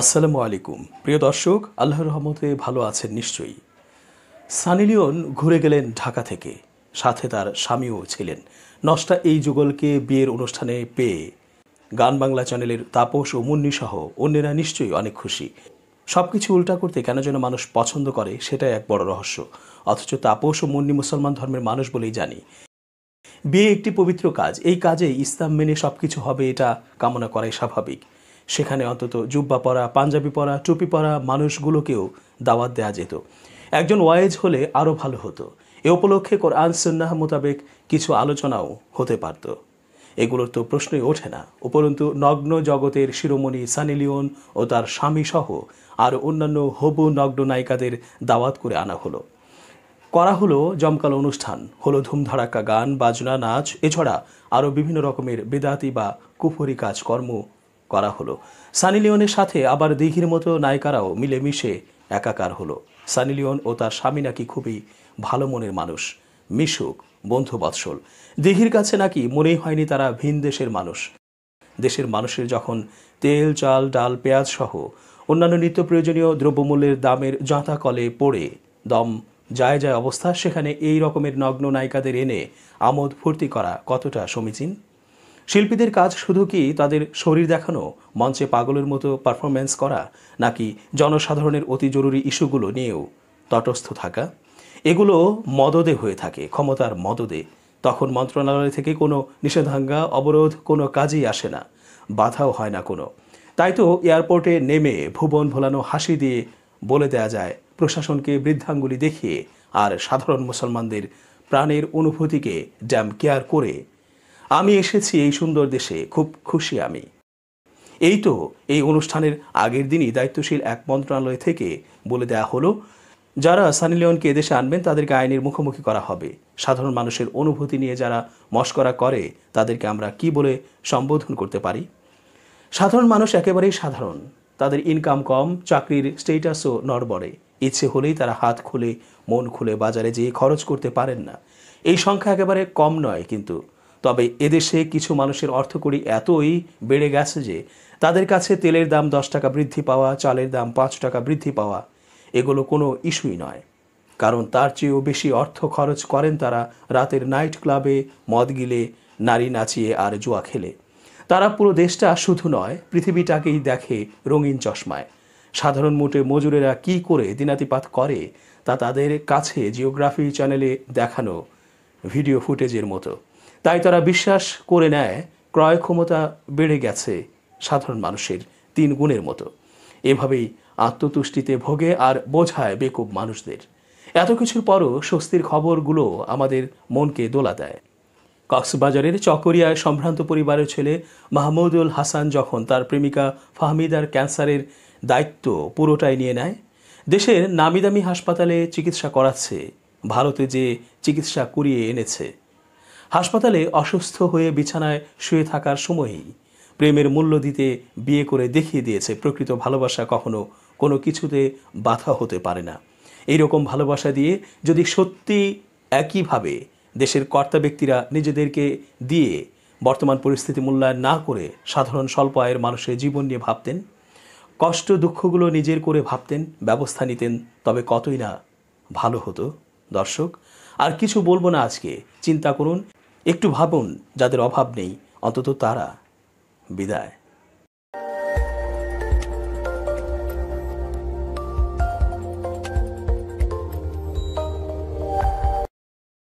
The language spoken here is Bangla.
আসসালামু আলাইকুম প্রিয় দর্শক আল্লাহ রহমতে ভালো আছেন নিশ্চয়ই সানি লিওন ঘুরে গেলেন ঢাকা থেকে সাথে তার স্বামীও ছিলেন নষ্টা এই যুগলকে বিয়ের অনুষ্ঠানে পেয়ে গান বাংলা চ্যানেলের তাপস ও মুন্নি সহ অন্যেরা নিশ্চয়ই অনেক খুশি সব কিছু উল্টা করতে কেন যেন মানুষ পছন্দ করে সেটাই এক বড় রহস্য অথচ তাপস ও মুন্নি মুসলমান ধর্মের মানুষ বলেই জানি বিয়ে একটি পবিত্র কাজ এই কাজে ইসলাম মেনে সব কিছু হবে এটা কামনা করাই স্বাভাবিক সেখানে অন্তত জুব্বা পরা পাঞ্জাবি পরা টুপি পরা মানুষগুলোকেও দাওয়াত দেয়া যেত একজন ওয়াইজ হলে আরও ভালো হতো এ উপলক্ষে কোরআন সন্ন্যাহ মোতাবেক কিছু আলোচনাও হতে পারত এগুলোর তো প্রশ্নই ওঠে না উপরন্তু নগ্ন জগতের শিরোমণি সানি লিওন ও তার স্বামীসহ আর অন্যান্য হবু নগ্ন নায়িকাদের দাওয়াত করে আনা হলো করা হলো জমকালো অনুষ্ঠান হলো ধুমধারাক্কা গান বাজনা নাচ এছাড়া আরও বিভিন্ন রকমের বেদাতি বা কুফরি কাজকর্ম করা হলো সানি লিওনের সাথে আবার দিঘির মতো নায়িকারাও মিলেমিশে একাকার হলো সানি লিওন ও তার স্বামী নাকি খুবই ভালো মনের মানুষ মিশুক বন্ধুবৎসল দিঘির কাছে নাকি মনেই হয়নি তারা ভিন দেশের মানুষ দেশের মানুষের যখন তেল চাল ডাল পেঁয়াজ সহ অন্যান্য নিত্য প্রয়োজনীয় দ্রব্যমূল্যের দামের যাঁতাকলে কলে পড়ে দম যায় যায় অবস্থা সেখানে এই রকমের নগ্ন নায়িকাদের এনে আমোদ ফুর্তি করা কতটা সমীচীন শিল্পীদের কাজ শুধু কি তাদের শরীর দেখানো মঞ্চে পাগলের মতো পারফরম্যান্স করা নাকি জনসাধারণের অতি জরুরি ইস্যুগুলো নিয়েও তটস্থ থাকা এগুলো মদদে হয়ে থাকে ক্ষমতার মদদে তখন মন্ত্রণালয় থেকে কোনো নিষেধাজ্ঞা অবরোধ কোনো কাজেই আসে না বাধাও হয় না কোনো তাই তো এয়ারপোর্টে নেমে ভুবন ভোলানো হাসি দিয়ে বলে দেয়া যায় প্রশাসনকে বৃদ্ধাঙ্গুলি দেখিয়ে আর সাধারণ মুসলমানদের প্রাণের অনুভূতিকে ড্যাম কেয়ার করে আমি এসেছি এই সুন্দর দেশে খুব খুশি আমি এই তো এই অনুষ্ঠানের আগের দিনই দায়িত্বশীল এক মন্ত্রণালয় থেকে বলে দেয়া হলো যারা সানি লিওনকে এদেশে আনবেন তাদেরকে আইনের মুখোমুখি করা হবে সাধারণ মানুষের অনুভূতি নিয়ে যারা মস্করা করে তাদেরকে আমরা কি বলে সম্বোধন করতে পারি সাধারণ মানুষ একেবারেই সাধারণ তাদের ইনকাম কম চাকরির স্টেটাসও নড়বড়ে ইচ্ছে হলেই তারা হাত খুলে মন খুলে বাজারে যেয়ে খরচ করতে পারেন না এই সংখ্যা একেবারে কম নয় কিন্তু তবে এদেশে কিছু মানুষের অর্থকড়ি এতই বেড়ে গেছে যে তাদের কাছে তেলের দাম দশ টাকা বৃদ্ধি পাওয়া চালের দাম পাঁচ টাকা বৃদ্ধি পাওয়া এগুলো কোনো ইস্যুই নয় কারণ তার চেয়েও বেশি অর্থ খরচ করেন তারা রাতের নাইট ক্লাবে মদ গিলে নারী নাচিয়ে আর জুয়া খেলে তারা পুরো দেশটা শুধু নয় পৃথিবীটাকেই দেখে রঙিন চশমায় সাধারণ মোটে মজুরেরা কি করে দিনাতিপাত করে তা তাদের কাছে জিওগ্রাফি চ্যানেলে দেখানো ভিডিও ফুটেজের মতো তাই তারা বিশ্বাস করে নেয় ক্রয় ক্ষমতা বেড়ে গেছে সাধারণ মানুষের তিন গুণের মতো এভাবেই আত্মতুষ্টিতে ভোগে আর বোঝায় বেকুব মানুষদের এত কিছুর পরও স্বস্তির খবরগুলো আমাদের মনকে দোলা দেয় কক্সবাজারের চকরিয়ায় সম্ভ্রান্ত পরিবারের ছেলে মাহমুদুল হাসান যখন তার প্রেমিকা ফাহমিদার ক্যান্সারের দায়িত্ব পুরোটাই নিয়ে নেয় দেশের নামি দামি হাসপাতালে চিকিৎসা করাচ্ছে ভারতে যে চিকিৎসা করিয়ে এনেছে হাসপাতালে অসুস্থ হয়ে বিছানায় শুয়ে থাকার সময়ই প্রেমের মূল্য দিতে বিয়ে করে দেখিয়ে দিয়েছে প্রকৃত ভালোবাসা কখনো কোনো কিছুতে বাধা হতে পারে না এইরকম ভালোবাসা দিয়ে যদি সত্যি একইভাবে দেশের কর্তা ব্যক্তিরা নিজেদেরকে দিয়ে বর্তমান পরিস্থিতি মূল্যায়ন না করে সাধারণ স্বল্প আয়ের মানুষের জীবন নিয়ে ভাবতেন কষ্ট দুঃখগুলো নিজের করে ভাবতেন ব্যবস্থা নিতেন তবে কতই না ভালো হতো দর্শক আর কিছু বলবো না আজকে চিন্তা করুন একটু ভাবুন যাদের অভাব নেই অন্তত তারা বিদায়